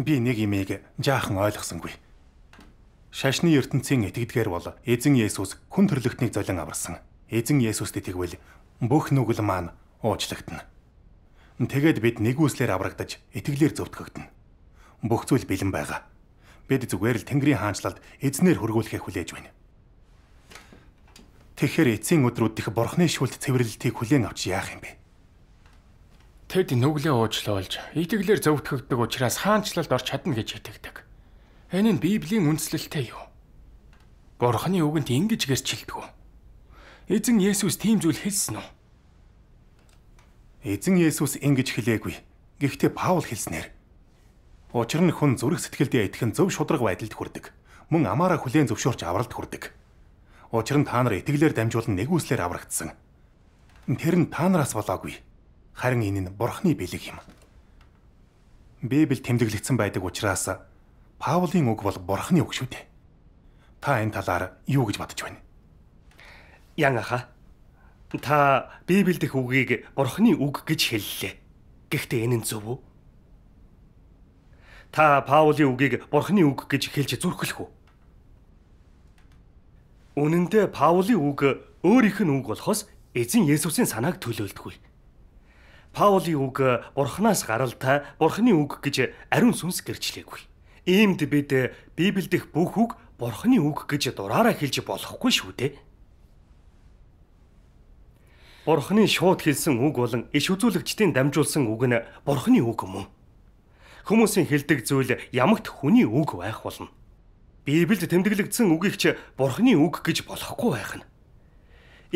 Би нэг имийг жаахан ойлгосонгүй. Шашны ертөнцийн этгээдгээр бол Эзэн Есүс хүн төрлөختнийг золин аварсан. Эзэн Есүстэй тэгвэл бүх нүгэл маань уучлагдана. Тэгэд бид нэгүслэр аврагдаж итгэлээр зөвтгөгдөнө. Бүх зүйл бэлэн байгаа. Бид зүгээр л Тэнгэрийн хаанчлалд эзнэр хөргүүлэхээ хүлээж байна. Тэгэхэр эцсийн өдрүүд дэх бурхны шүлт цэвэрлэлтийг хүлээн авч яах юм бэ? Тэд нүглийн уучлаа олж итгэлээр зөвтгөгддөг учраас хаанчлалд орч чадна гэж итгэдэг. Энэ нь Библийн үндэслэлтэй юу? Бурхны үгэнд ингэж гэрчилдэг үү? Эзэн Есүс тийм зүйл хэлсэн үү? Эзэн Есүс ингэж хэлээгүй. Гэхдээ Паул хэлснээр учир нь хүн зүрх сэтгэлдээ итгэн зөв шударга байдалд хүрдэг. Мөн амаараа хүлээн зөвшөөрч авралт хүрдэг. Учир нь та нар итгэлээр дамжуулан нэгүслээр аврагдсан. Тэр нь та нараас болоогүй. Харин энэ нь бурхны бэлэг юм. Библ тэмдэглэгдсэн байдаг учраас Паулийн үг бол бурхны үг шүү дээ. Та энэ талаар юу гэж бодож байна? Ян аха. Та Библиэд их үгийг бурхны үг гэж хэллээ. Гэхдээ энэ нь зөв үү? Та Паулийн үгийг бурхны үг гэж хэлж зүрхлэх үү? Үнэн дээр Паулийн үг өөр их нь үг болохоос эзэн Есүсийн санааг төлөөлдөг. Паулийн үг бурхнаас гаралтай, бурхны үг гэж ариун сүнс гэрчлээгүй. Иймд бид Библиэд их бүх үг бурхны үг гэж дураараа хэлж болохгүй шүү дээ. Бурхны шууд хэлсэн үг болон иш үзүүлэгчдийн дамжуулсан үг нь бурхны үг юм уу? Хүмүүсийн хэлдэг зүйл ямагт хүний үг байх болно. Библиэд тэмдэглэгдсэн үгийг ч бурхны үг гэж болохгүй байх нь.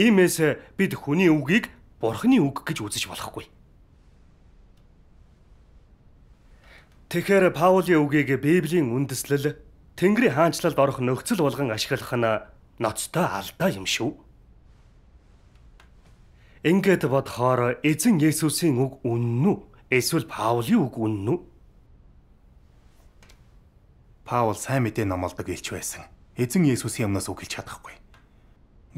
Иймээс бид хүний үгийг бурхны үг гэж үзэж болохгүй. Тэгэхээр Паулийн үгийг Библийн үндэслэл Тэнгэрийн хаанчлалд орох нөхцөл болгон ашиглах нь ноцтой алдаа юм шүү. Ингээд бодохоор эзэн Есүсийн үг үнэн үү? Эсвэл Паулийн үг үнэн үү? Паул сайн мэдээ номолдог илч байсан. Эзэн Есүсийн өмнөөс үг хэлж чадахгүй.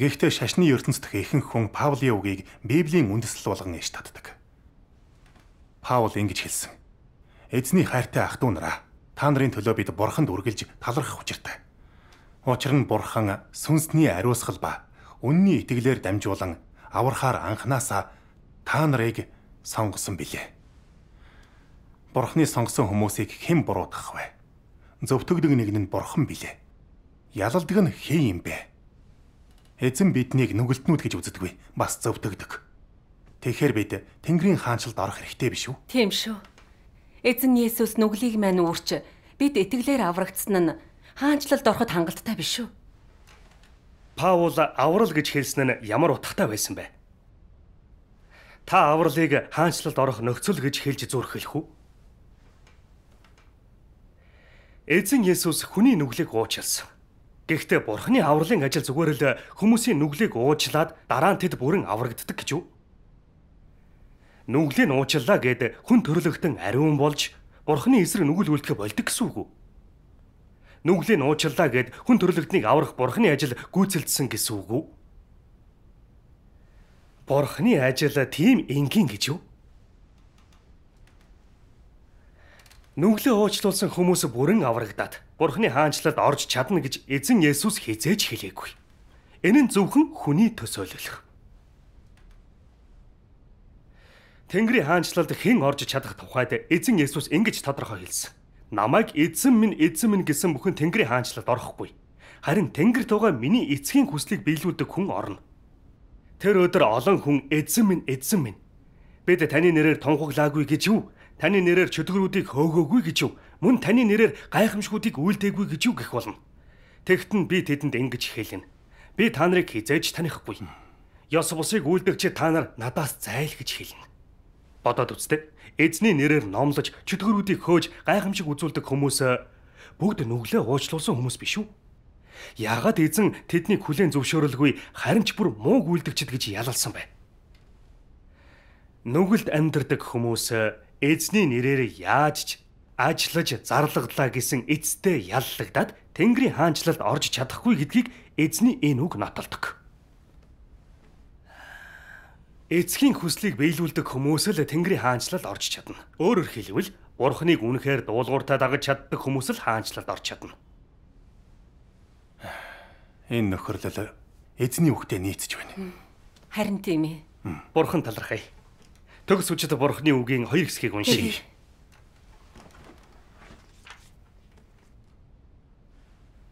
Гэхдээ шашны ертөнцийн дэх ихэнх хүн Паулийн үгийг Библийн үндэслэл болгон ээж татдаг. Паул ингэж хэлсэн эзний хайртай ах トゥ нараа та нарын төлөө бид бурханд үргэлж талархах учиртай. Учир нь бурхан сүнсний ариусгал ба үнний итгэлээр дамжуулан аврахаар анханасаа та нарыг сонгосон билээ. Бурханы сонгосон хүмүүсийг хэн буруутгах вэ? Зөвтгөгдөг нэг нь бурхан билээ. Ялалдаг нь хэн юм бэ? Эзэн биднийг нүгэлтнүүд гэж үздэггүй, бас зөвтгөгдөг. Тэгэхэр бид Тэнгэрийн хаанчлалд орох хэрэгтэй биш үү? Тийм шүү. Эзэн Есүс нүглийг мань үүрч бид итгэлээр аврагдсан нь хаанчлалд ороход хангалттай биш үү? Паул аврал гэж хэлсэн нь ямар утгатай байсан бэ? Та авралыг хаанчлалд орох нөхцөл гэж хэлж зүрхэлэх үү? Эзэн Есүс хүний нүглийг уучлсан. Гэхдээ Бурхны авралын ажил зүгээр л хүмүүсийн нүглийг уучлаад дараа нь тэд бүрэн аврагддаг гэж үү? нүглийг уучлаа гэд хүн төрөлхтөн ариун болж бурхны эсрэг нүгэл үлдэх болдог гэсэн үг үү? Нүглийг уучлаа гэд хүн төрөлхтнийг аврах бурхны ажил гүйцэлдсэн гэсэн үг үү? Бурхны ажил тийм энгийн гэж юу? Нүглээ уучлуулсан хүмүүс бүрэн аврагдаад Бурхны хаанчлалд орж чадна гэж эзэн Есүс хизээж хэлээгүй. Энэ нь зөвхөн хүний төсөөлөл. Тэнгэрийн хаанчлалд хэн орж чадах тухайд эзэн Есүс ингэж тодорхой хэлсэн. Намайг эзэн минь эзэн минь гэсэн бүхэн Тэнгэрийн хаанчлалд орохгүй. Харин Тэнгэр тугаа миний эцгийн хүслийг биелүүлдэг хүн орно. Тэр өдөр олон хүн эзэн минь эзэн минь. Бид таны нэрээр тунхаглаагүй гэж юу? Таны нэрээр чөтгөрүүдийг хөөгөөгүй гэж юу? Мөн таны нэрээр гайхамшгүүдийг үйлдэггүй гэж юу гэх болно. Тэгтэн би тэдэнд ингэж хэлнэ. Би та нарыг хизээж танихгүй. Йос бусыг үйлдэгч та нар надаас зайл гэж хэлнэ бодоод үзтээ. Эзний нэрээр номлож, чөтгөрүүдийг хөөж, гайхамшиг үзүүлдэг хүмүүс э, бүгд нүглээ уучлуулсан хүмүүс биш үү? Яагаад эзэн тэднийг хүлээн зөвшөөрөлгүй харин ч бүр мууг үйлдэгчд гэж ялалсан бэ? Нүгэлд амьдардаг хүмүүс э, эзний нэрээр яаж ч ажиллаж зарлагдлаа гэсэн эцтэй яллагдаад Тэнгэрийн хаанчлалд орж чадахгүй гэдгийг эзний энэ үг нотолдог. Эцгийн хүслийг биелүүлдэг хүмүүс л Тэнгэрийн хаанчлалд орж чадна. Өөрөөр хэлбэл Бурхныг үнэхээр дуулууртаа дагаж чаддаг хүмүүс л хаанчлалд орж чадна. Энэ нөхөрлөл эзний үгтэй нийцж байна. Харин тийм ээ. Бурхан талархая. Төгс үжид Бурхны үгийн хоёр хэсгийг уншийе.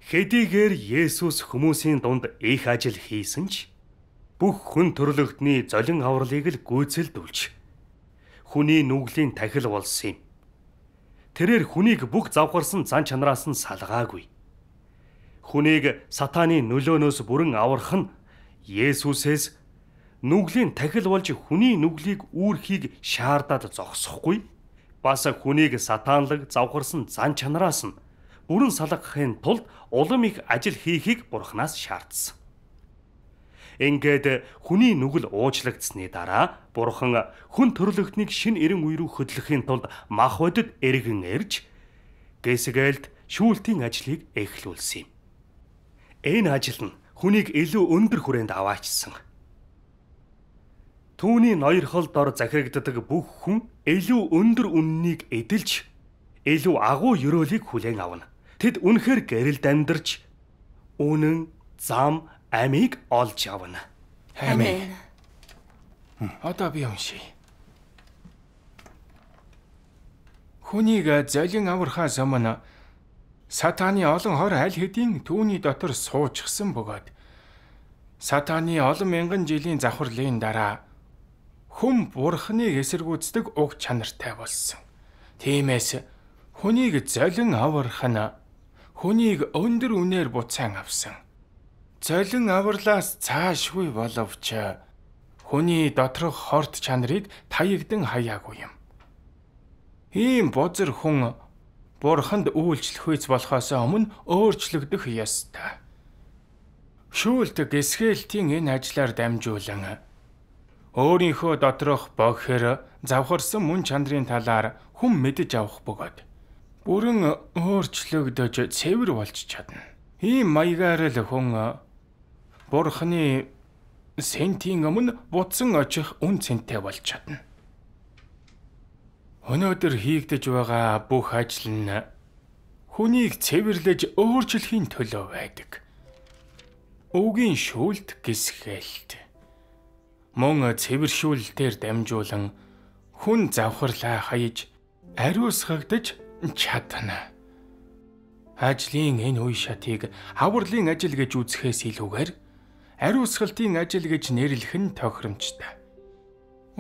Хэдийгээр Есүс хүмүүсийн дунд их ажил хийсэн ч бүх хүн төрлөختний золин авралыг л гүйцэлдүүлж хүний нүглийн тахил болсон юм. Тэрээр хүнийг бүх завхарсан зан чанараас нь салгаагүй. Хүнийг сатааны нөлөөнөөс бүрэн аврах нь Есүсээс нүглийн тахил болж хүний нүглийг үүрхийг шаардаад зогсохгүй бас хүнийг сатаанлаг завхарсан зан чанараас нь бүрэн салгахын тулд улам их ажил хийхийг бурхнаас шаардсан. Ингээд хүний нүгэл уучлагдсны дараа бурхан хүн төрлөختнийг шин эрен үерүү хөдлөхийн тулд мах бодод эргэн ирж гэсгэлд шүүлтийн ажлыг эхлүүлсэн юм. Энэ ажил нь хүнийг илүү өндөр хүрээнд аваачсан. Түүний ноёрхол дор захирагддаг бүх хүн илүү өндөр үннийг эдэлж илүү агуу ёроолыг хүлээн авна. Тэд үнэхээр гэрэлд амьдарч үнэн, зам, амийг олж явна. Аминь. Одоо би уншия. Хүнийг золин аврахаас өмнө сатаны олон хор аль хэдийн түүний дотор суучсан бөгөөд сатаны олон мянган жилийн завхарлын дараа хүн бурхныг эсэргүүцдэг уг чанартай болсон. Тиймээс хүнийг золин аврах нь хүнийг өндөр үнээр буцаан авсан Цолин аварлаас цаашгүй боловч хүний доторх хорт чанарыг таягдan хаяагүй юм. Ийм бузар хүн бурханд үйлчлэхүйц болохоос өмнө өөрчлөгдөх ёстой. Шүүлт гэсгэлтийн энэ ажлаар дамжуулан өөрийнхөө доторх богхэр завхарсан мөн чанарын талаар хүн мэдэж авах бөгөөд бүрэн өөрчлөгдөж цэвэр болж чадна. Ийм маягаар л хүн Бурхны сентийн өмнө буцсан очих үн цэнтэй болж чадна. Өнөөдөр хийгдэж байгаа бүх ажил нь хүнийг цэвэрлэж өөрчлөхийн төлөө байдаг. Өвгийн шүүлт гисгэлт. Мөн цэвэршүүлэлтээр дамжуулан хүн завхарлаа хаяж ариусгагдж чадна. Ажлын энэ үе шатыг хавралын ажил гэж үзэхээс илүүгээр ариусгалтын ажил гэж нэрлэх нь тохиромжтой.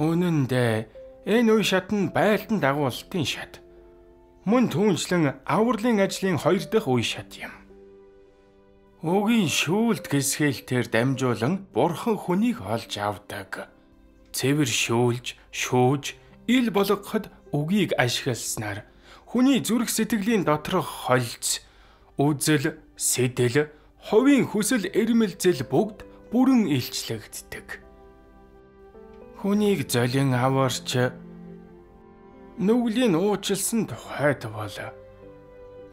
Үнэн дээр энэ үе шат нь байлдан дагуултын шат. Мөн түүнчлэн авралын ажлын хоёр дахь үе шат юм. Угийн шүүлт гисгэлтээр дамжуулан бурхан хүнийг олж авдаг. Цэвэр шүүлж, шүүж, ил болгоход үгийг ашигласнаар хүний зүрх сэтгэлийн доторх хольц, үзэл, сэтэл, ховийн хүсэл эрмэлзэл бүгд бүрэн илчлэгддэг. Хүнийг золин аварч нүглийн уучлсан тухайд бол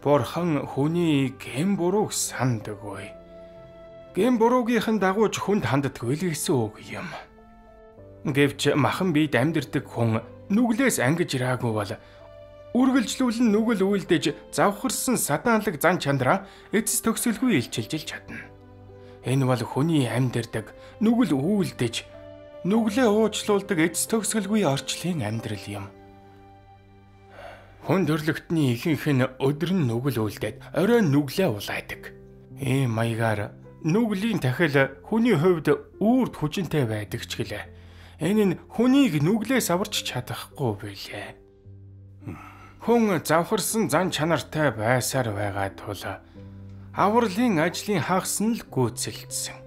Бурхан хүнийг гэм буруу санд өгөө. Гэм буруугийнхэн дагуу ч хүнд ханддаггүй л гэсэн үг юм. Гэвч махан бие дамдирдаг хүн нүглээс ангиж ираагүй бол үргэлжлүүлэн нүгэл үйлдэж завхарсан сатаанлаг зан чандраа эцэс төгсөлгүй илчилж чадна. Энэ бол хүний амьд ирдэг нүгэл үйлдэж нүглээ уучлуулдаг эц төгсгөлгүй орчлын амьдрал юм. Хүн төрлөختний ихэнх нь өдөр нь нүгэл үйлдээд оройн нүглээ улайдаг. Ийм э, маягаар нүглийн тахил хүний хувьд үрд хүчинтэй байдаг ч гэлээ. Энэ нь хүнийг нүглээс аварч чадахгүй билээ. Хүн завхарсан зан чанартай байсаар байгаа тул авралын ажлын хагас нь л гүйцэлдсэн.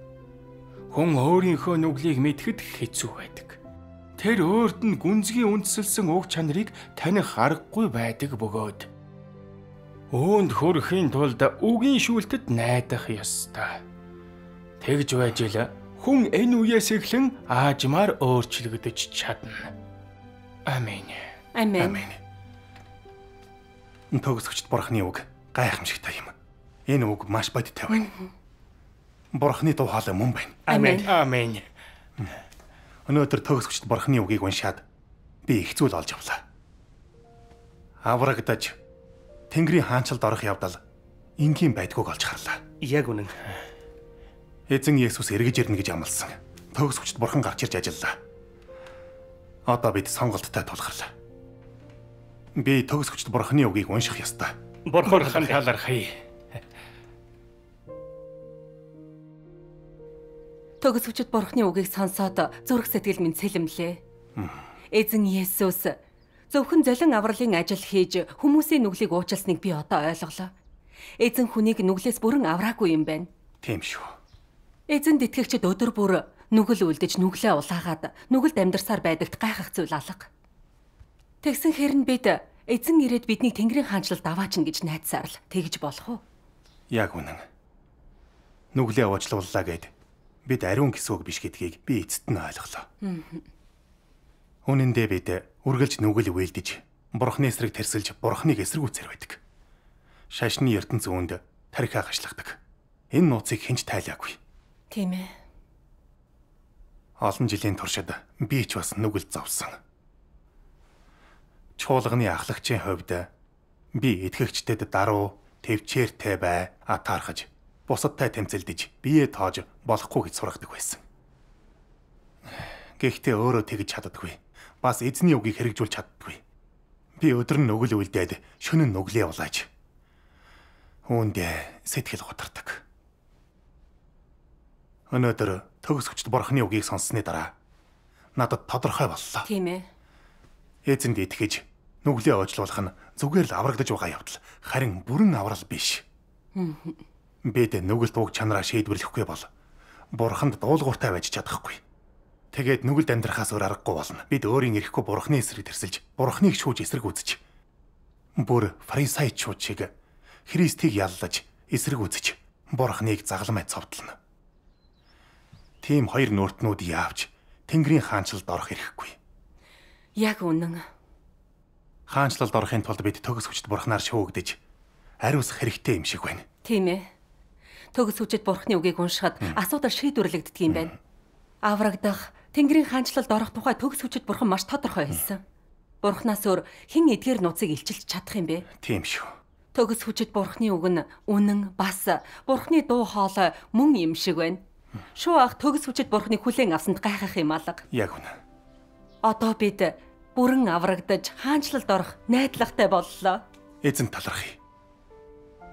Хүн өөрийнхөө нүглийг мэдхэд хэцүү байдаг. Тэр өөрт нь гүнзгий үндсэлсэн уг чанарыг таних аргагүй байдаг бөгөөд өөнд хөрөхийн тулд үгийн шүүлтэд найдах ёстой. Тэгж байж л хүн энэ үеэс эхлэн аажмаар өөрчлөгдөж чадна. Амен. Амен. Амен. Төгсөгчд бурхны үг гайхамшигтай юм. Энэ үг маш бодтой байна. Бурхны дуу хоолой мөн байна. Амен. Амен. Өнөөдөр төгсгчд бурхны үгийг уншаад би их зүйл олж авлаа. Аврагдаж Тэнгэрийн хаанчлалд орох явдал энгийн байдгүйг олж харлаа. Яг үнэн. Эзэн Есүс эргэж ирнэ гэж амласан. Төгс хүчт бурхан гарч ирж ажиллаа. Одоо бид сонголттой тулгарлаа. Би төгс хүчт бурханы үгийг унших ёстой. Бурхан талархъя. Төгсөвчд бурхны үгийг сонсоод зүрх сэтгэл минь сэлэмлээ. Эзэн Есүс зөвхөн золин авралын ажил хийж хүмүүсийн нүглийг уучлсныг би одоо ойлголоо. Эзэн хүнийг нүглээс бүрэн авраагүй юм байна. Тийм шүү. Эзэнд итгэгчд өдөр бүр нүгэл үлдэж нүглээ улаагаад нүгэлд амьдарсаар байдагт гайхах зүйл алга. Тэгсэн хэрн бид эзэн ирээд биднийг Тэнгэрийн хаанчлалд аваачна гэж найдсаар л тэгж болох уу? Яг үнэн. Нүглээ уучлууллаа гэд бид ариун гэсэн үг биш гэдгийг би эцэст нь ойлголоо. Үнэн дээр бид үргэлж нүгэл үйлдэж, бурхны эсрэг тэрсэлж, бурхныг эсэргүүцэр байдаг. Шашны ертөнц үүнд тархиа гашлагдаг. Энэ нууцыг хэн ч тайлаагүй. Тийм ээ. Олон жилийн туршид би ч бас нүгэл завсан. Чуулганы ахлагчийн хувьд би итгэгчдэд даруй төвчээртэй бай атаархаж бусадтай тэмцэлдэж бие тоож болохгүй гэж сургадаг байсан. Гэхдээ өөрөө тэгж чаддаггүй. Бас эзний үгийг хэрэгжүүлж чаддаггүй. Би өдөр нь өгөл үлдээд шөнө нь өглөө улааж. Үүндээ сэтгэл гутардаг. Өнөөдөр төгсөгчд бурхны үгийг сонссны дараа надад тодорхой боллоо. Тийм ээ. Эзэнд итгэж нүглээ оочлуулах нь зүгээр л аврагдж байгаа явдал харин бүрэн аврал биш. Аа бид нүгэлт уг чанараа шийдвэрлэхгүй бол бурханд дуулууртай байж чадахгүй. Тэгээд нүгэлд амьдрахаас өөр аргагүй болно. Бид өөрийн эрэхгүй бурхны эсрэг тэрсэлж, бурхныг шүүж эсрэг үзэж. Бүр фарисеучуд шиг Христийг яллаж, эсрэг үзэж, бурхныг загламай цовдлно. Тийм хоёр нүртнүүд яавч Тэнгэрийн хаанчлалд орох эрхгүй. Яг үнэн. Хаанчлалд орохын тулд бид төгс хүчт бурхнаар шүүгдэж, ариусах хэрэгтэй юм шиг байна. Тийм ээ төгс үчид бурхны үгийг уншихад асуудал шийдвэрлэгддэг юм байна. Аврагдах, Тэнгэрийн хаанчлалд орох тухай төгс үчид бурхан маш тодорхой хэлсэн. Бурханаас өөр хэн эдгээр нууцыг илчилж чадах юм бэ? Тийм шүү төгс хүчит бурхны үг нь үнэн бас бурхны дуу хоолой мөн юм шиг байна. Шуу ах төгс хүчит бурхны хүлээн авсанд гайхах юм алга. Яг үнэ. Одоо бид бүрэн аврагдаж хаанчлалд орох найдлагатай боллоо. Эзэн талархъя.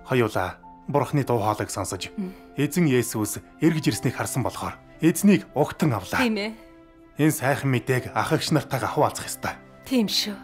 Хоёулаа Бурхны дуу хоолойг сонсож эзэн Есүс эргэж ирснийг харсан болохоор эзнийг угтан авлаа. Тийм ээ. Энэ сайхан мэдээг ах агш нартаа хаваалцах ёстой. Тийм шүү.